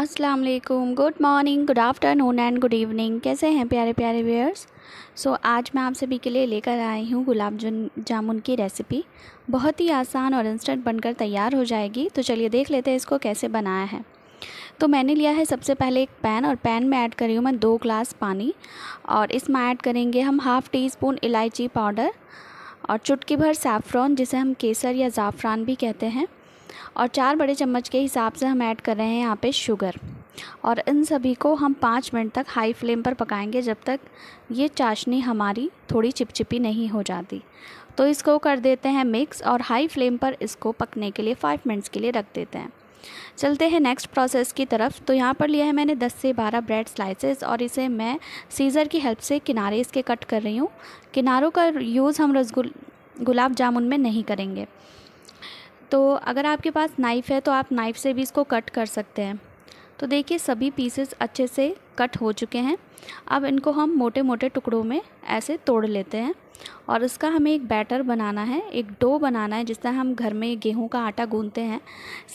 अस्सलाम वालेकुम good morning good afternoon and good evening कैसे हैं प्यारे प्यारे व्यूअर्स सो so, आज मैं आप सभी के लिए लेकर आई हूँ गुलाब जामुन की रेसिपी बहुत ही आसान और इंस्टेंट बनकर तैयार हो जाएगी तो चलिए देख लेते हैं इसको कैसे बनाया है तो मैंने लिया है सबसे पहले एक पैन और पैन में ऐड करी हूँ मैं दो ग्लास पानी और इसमें ऐड करेंगे हम हाफ़ टी स्पून इलायची पाउडर और चुटकी भर सैफ़्रॉन जिसे हम केसर या ज़ाफ़रान भी कहते हैं और चार बड़े चम्मच के हिसाब से हम ऐड कर रहे हैं यहाँ पे शुगर और इन सभी को हम पाँच मिनट तक हाई फ्लेम पर पकाएंगे जब तक ये चाशनी हमारी थोड़ी चिपचिपी नहीं हो जाती तो इसको कर देते हैं मिक्स और हाई फ्लेम पर इसको पकने के लिए फ़ाइव मिनट्स के लिए रख देते हैं चलते हैं नेक्स्ट प्रोसेस की तरफ तो यहाँ पर लिया है मैंने 10 से 12 ब्रेड स्लाइसेस और इसे मैं सीज़र की हेल्प से किनारे इसके कट कर रही हूँ किनारों का यूज़ हम रसगुल गुलाब जामुन में नहीं करेंगे तो अगर आपके पास नाइफ़ है तो आप नाइफ़ से भी इसको कट कर सकते हैं तो देखिए सभी पीसेस अच्छे से कट हो चुके हैं अब इनको हम मोटे मोटे टुकड़ों में ऐसे तोड़ लेते हैं और इसका हमें एक बैटर बनाना है एक डो बनाना है जिससे हम घर में गेहूं का आटा गूँधते हैं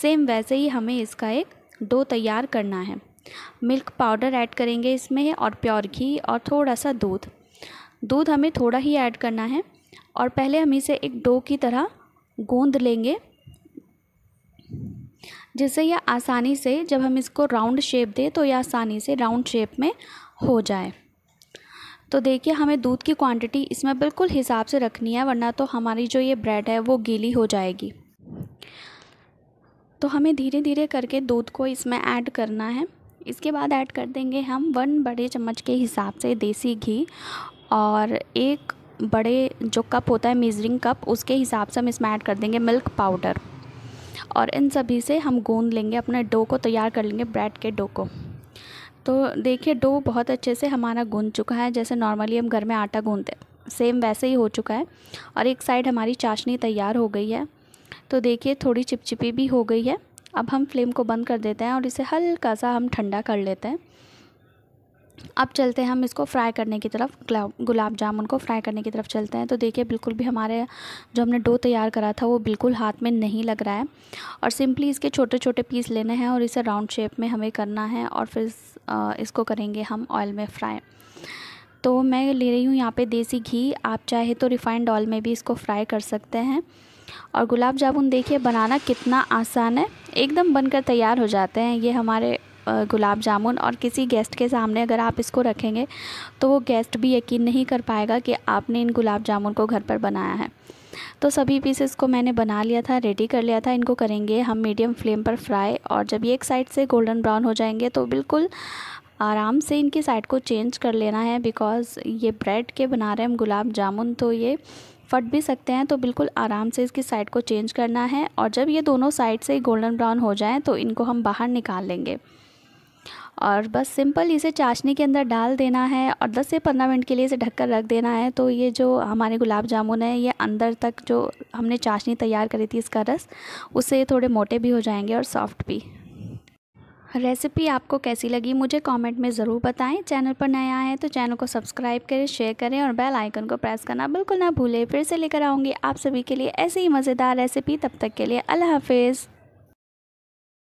सेम वैसे ही हमें इसका एक डो तैयार करना है मिल्क पाउडर ऐड करेंगे इसमें और प्योर घी और थोड़ा सा दूध दूध हमें थोड़ा ही ऐड करना है और पहले हम इसे एक डो की तरह गूँध लेंगे जिससे यह आसानी से जब हम इसको राउंड शेप दें तो यह आसानी से राउंड शेप में हो जाए तो देखिए हमें दूध की क्वांटिटी इसमें बिल्कुल हिसाब से रखनी है वरना तो हमारी जो ये ब्रेड है वो गीली हो जाएगी तो हमें धीरे धीरे करके दूध को इसमें ऐड करना है इसके बाद ऐड कर देंगे हम वन बड़े चम्मच के हिसाब से देसी घी और एक बड़े जो कप होता है मेजरिंग कप उसके हिसाब से हम इसमें ऐड कर देंगे मिल्क पाउडर और इन सभी से हम गूंद लेंगे अपने डो को तैयार कर लेंगे ब्रेड के डो को तो देखिए डो बहुत अच्छे से हमारा गूंद चुका है जैसे नॉर्मली हम घर में आटा गूंदते सेम वैसे ही हो चुका है और एक साइड हमारी चाशनी तैयार हो गई है तो देखिए थोड़ी चिपचिपी भी हो गई है अब हम फ्लेम को बंद कर देते हैं और इसे हल्का सा हम ठंडा कर लेते हैं अब चलते हैं हम इसको फ्राई करने की तरफ गुलाब जामुन को फ्राई करने की तरफ चलते हैं तो देखिए बिल्कुल भी हमारे जो हमने डो तैयार करा था वो बिल्कुल हाथ में नहीं लग रहा है और सिंपली इसके छोटे छोटे पीस लेने हैं और इसे राउंड शेप में हमें करना है और फिर इसको करेंगे हम ऑयल में फ्राई तो मैं ले रही हूँ यहाँ पर देसी घी आप चाहे तो रिफ़ाइंड ऑयल में भी इसको फ्राई कर सकते हैं और गुलाब जामुन देखिए बनाना कितना आसान है एकदम बनकर तैयार हो जाते हैं ये हमारे गुलाब जामुन और किसी गेस्ट के सामने अगर आप इसको रखेंगे तो वो गेस्ट भी यकीन नहीं कर पाएगा कि आपने इन गुलाब जामुन को घर पर बनाया है तो सभी पीसेस को मैंने बना लिया था रेडी कर लिया था इनको करेंगे हम मीडियम फ्लेम पर फ्राई और जब ये एक साइड से गोल्डन ब्राउन हो जाएंगे तो बिल्कुल आराम से इनकी साइड को चेंज कर लेना है बिकॉज़ ये ब्रेड के बना रहे हम गुलाब जामुन तो ये फट भी सकते हैं तो बिल्कुल आराम से इसकी साइड को चेंज करना है और जब ये दोनों साइड से गोल्डन ब्राउन हो जाएँ तो इनको हम बाहर निकाल लेंगे और बस सिंपल इसे चाशनी के अंदर डाल देना है और 10 से 15 मिनट के लिए इसे ढककर रख देना है तो ये जो हमारे गुलाब जामुन है ये अंदर तक जो हमने चाशनी तैयार करी थी इसका रस उससे थोड़े मोटे भी हो जाएंगे और सॉफ्ट भी रेसिपी आपको कैसी लगी मुझे कमेंट में ज़रूर बताएं चैनल पर नया है तो चैनल को सब्सक्राइब करें शेयर करें और बेल आइकन को प्रेस करना बिल्कुल ना भूलें फिर से लेकर आऊँगी आप सभी के लिए ऐसी ही मज़ेदार रेसिपी तब तक के लिए अल्लाह हाफिज़